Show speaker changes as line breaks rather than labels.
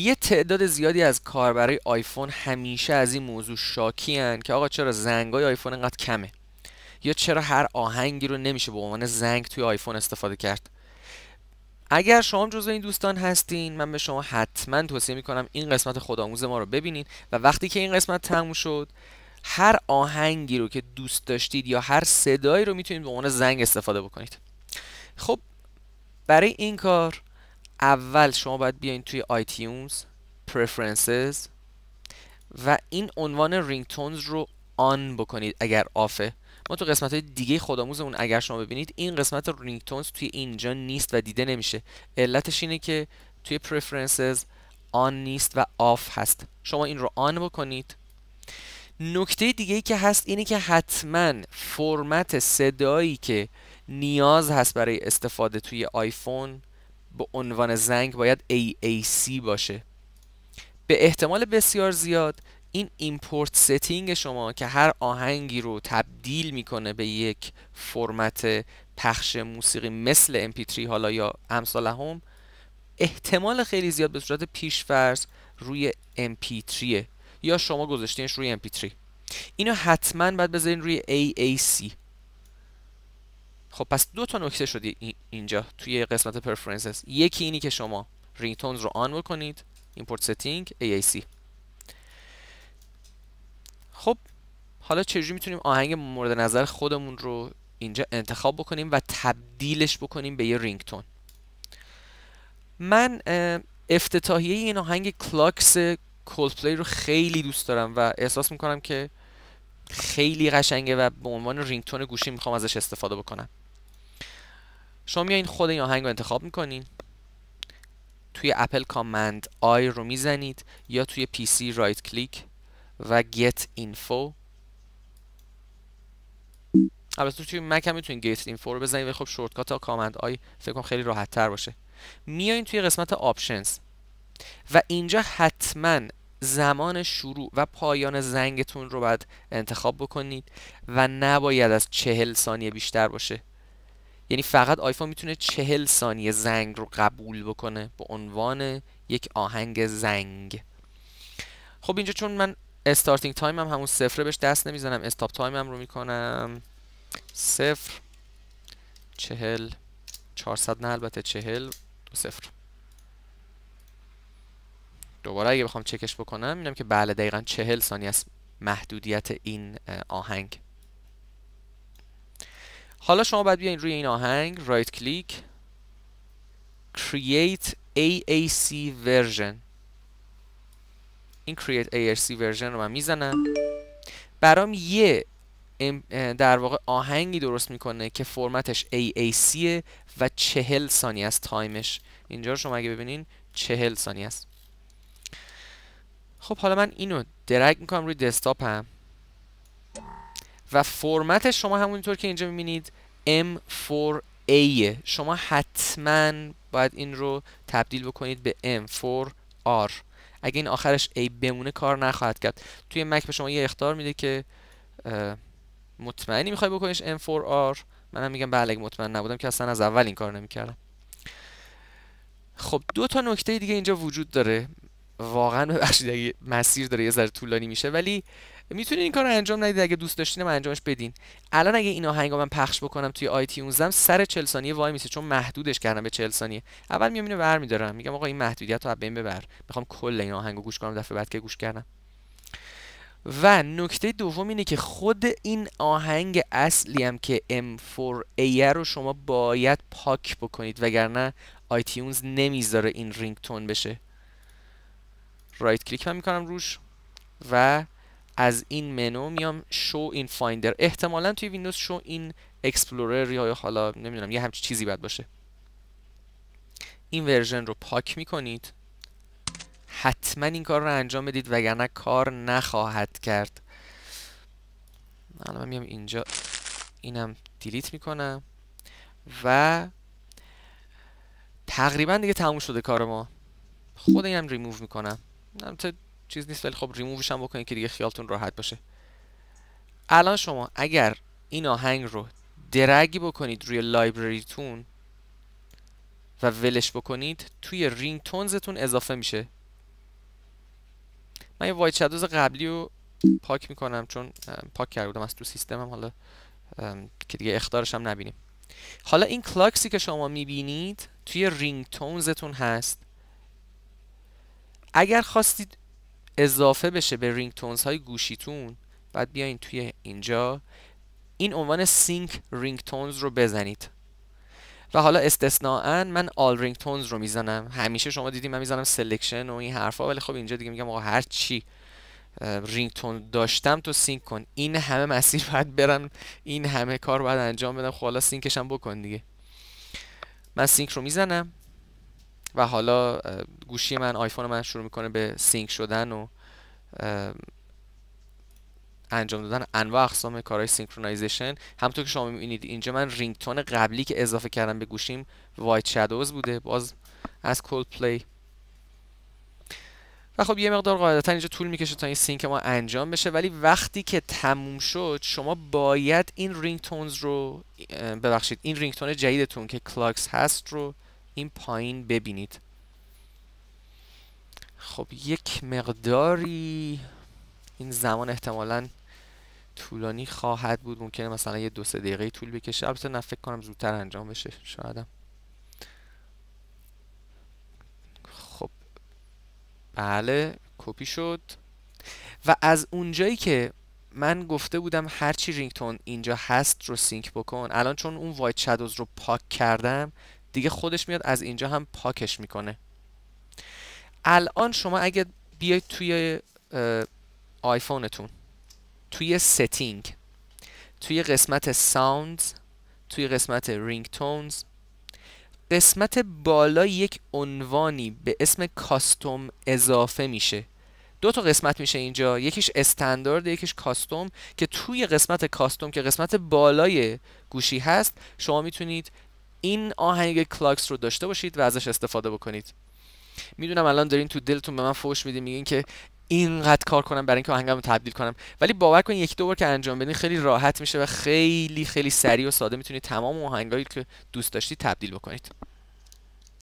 یه تعداد زیادی از کاربرای آیفون همیشه از این موضوع شاکی هن که آقا چرا های آیفون انقدر کمه یا چرا هر آهنگی رو نمیشه به عنوان زنگ توی آیفون استفاده کرد اگر شما جزو این دوستان هستین من به شما حتما توصیه میکنم این قسمت خودآموز ما رو ببینید و وقتی که این قسمت تموم شد هر آهنگی رو که دوست داشتید یا هر صدایی رو میتونید به عنوان زنگ استفاده بکنید خب برای این کار اول شما باید بیاین توی آیتیونز پرفرنسز و این عنوان رینگتونز رو آن بکنید اگر آفه ما تو قسمت های دیگه اون اگر شما ببینید این قسمت رینگتونز توی اینجا نیست و دیده نمیشه علتش اینه که توی پرفرنسز آن نیست و آف هست شما این رو آن بکنید نکته دیگه ای که هست اینه که حتما فرمت صدایی که نیاز هست برای استفاده توی آیفون به عنوان زنگ باید AAC باشه به احتمال بسیار زیاد این ایمپورت ستینگ شما که هر آهنگی رو تبدیل میکنه به یک فرمت پخش موسیقی مثل MP3 حالا یا امثال هم احتمال خیلی زیاد به صورت پیشفرز روی MP3 یا شما گذاشتینش روی MP3 اینو حتما باید بذارین روی AAC خب پس دو تا نکته شدی اینجا توی قسمت پرفرنسز یکی اینی که شما رینگتونز رو آن بکنید ایمپورت ستینگ AAC خب حالا چجوری میتونیم آهنگ مورد نظر خودمون رو اینجا انتخاب بکنیم و تبدیلش بکنیم به یه رینگتون من افتتاحیه این آهنگ کلاکس پلی رو خیلی دوست دارم و احساس میکنم که خیلی قشنگه و به عنوان رینگتون گوشی میخوام ازش استفاده بکنم شما میایین خود این آهنگ رو انتخاب میکنین توی اپل کامند آی رو میزنید یا توی پی سی رایت کلیک و گت اینفو البته توی مک هم میتونین گیت اینفو رو بزنید ولی خب شورتکات کامند آی فکر کنم خیلی راحت تر باشه میایین توی قسمت آپشنز و اینجا حتما زمان شروع و پایان زنگتون رو باید انتخاب بکنید و نباید از چهل ثانیه بیشتر باشه یعنی فقط آیفون میتونه چهل ثانیه زنگ رو قبول بکنه به عنوان یک آهنگ زنگ خب اینجا چون من استارتینگ تایم هم همون صفره بهش دست نمیزنم استاپ تایم هم رو میکنم صفر چهل چهارصد نه البته چهل دو صفر دوباره اگه بخوام چکش بکنم میبینم که بله دقیقا چهل ثانیه است محدودیت این آهنگ حالا شما باید بیاین روی این آهنگ رایت کلیک create AAC version این create AAC version رو من میزنم برام یه در واقع آهنگی درست میکنه که فرمتش AAC و چهل ثانیه است تایمش اینجا رو شما اگه ببینین چهل ثانیه است خب حالا من اینو درگ میکنم روی دسکتاپم و فرمت شما همونطور که اینجا میبینید M4A شما حتما باید این رو تبدیل بکنید به M4R اگه این آخرش A بمونه کار نخواهد کرد توی مک به شما یه اختار میده که مطمئنی میخوای بکنیش M4R من هم میگم بله اگه مطمئن نبودم که اصلا از اول این کار نمیکردم خب دو تا نکته دیگه اینجا وجود داره واقعا ببخشید اگه مسیر داره یه ذره طولانی میشه ولی میتونین این کار رو انجام ندید اگه دوست من انجامش بدین الان اگه این آهنگ من پخش بکنم توی آیتیونزم سر 40 ثانیه وای میسه چون محدودش کردم به 40 ثانیه اول میام اینو برمیدارم میگم آقا این محدودیت رو از بین ببر میخوام کل این آهنگو گوش کنم دفعه بعد که گوش کردم و نکته دوم اینه که خود این آهنگ اصلی هم که M4A رو شما باید پاک بکنید وگرنه آیتیونز نمیذاره این رینگتون بشه رایت کلیک من میکنم روش و از این منو میام شو این فایندر احتمالا توی ویندوز شو این اکسپلورر یا حالا نمیدونم یه همچین چیزی باید باشه این ورژن رو پاک میکنید حتما این کار رو انجام بدید وگرنه کار نخواهد کرد الان میام اینجا اینم دیلیت میکنم و تقریبا دیگه تموم شده کار ما خود اینم ریموو میکنم چیز نیست ولی خب ریمووش هم بکنید که دیگه خیالتون راحت باشه الان شما اگر این آهنگ رو درگی بکنید روی لایبرریتون و ولش بکنید توی تونزتون اضافه میشه من یه وایت شدوز قبلی رو پاک میکنم چون پاک کرده بودم از تو سیستمم حالا که دیگه اختارش هم نبینیم حالا این کلاکسی که شما میبینید توی تونزتون هست اگر خواستید اضافه بشه به رینگتونز های گوشیتون بعد بیاین توی اینجا این عنوان سینک رینگتونز رو بزنید و حالا استثناءن من آل تونز رو میزنم همیشه شما دیدیم من میزنم سلکشن و این حرفا ولی خب اینجا دیگه میگم آقا هر چی رینگتون داشتم تو سینک کن این همه مسیر باید برم این همه کار باید انجام بدم خب حالا سینکشم بکن دیگه من سینک رو میزنم و حالا گوشی من آیفون من شروع میکنه به سینک شدن و انجام دادن انواع اقسام کارهای سینکرونایزیشن همونطور که شما میبینید اینجا من رینگتون قبلی که اضافه کردم به گوشیم وایت شادوز بوده باز از کول پلی و خب یه مقدار قاعدتا اینجا طول میکشه تا این سینک ما انجام بشه ولی وقتی که تموم شد شما باید این رینگتونز رو ببخشید این رینگتون جدیدتون که کلاکس هست رو این پایین ببینید خب یک مقداری این زمان احتمالا طولانی خواهد بود ممکنه مثلا یه دو سه دقیقه طول بکشه البته نه فکر کنم زودتر انجام بشه شایدم خب بله کپی شد و از اونجایی که من گفته بودم هرچی رینگتون اینجا هست رو سینک بکن الان چون اون وایت شادوز رو پاک کردم دیگه خودش میاد از اینجا هم پاکش میکنه الان شما اگه بیاید توی آیفونتون توی ستینگ توی قسمت ساوندز توی قسمت رینگ تونز قسمت بالا یک عنوانی به اسم کاستوم اضافه میشه دو تا قسمت میشه اینجا یکیش استاندارد یکیش کاستوم که توی قسمت کاستوم که قسمت بالای گوشی هست شما میتونید این آهنگ کلاکس رو داشته باشید و ازش استفاده بکنید میدونم الان دارین تو دلتون به من فوش میدین میگین که اینقدر کار کنم برای اینکه آهنگم رو تبدیل کنم ولی باور کنید یکی دو بار که انجام بدین خیلی راحت میشه و خیلی خیلی سریع و ساده میتونید تمام آهنگایی که دوست داشتید تبدیل بکنید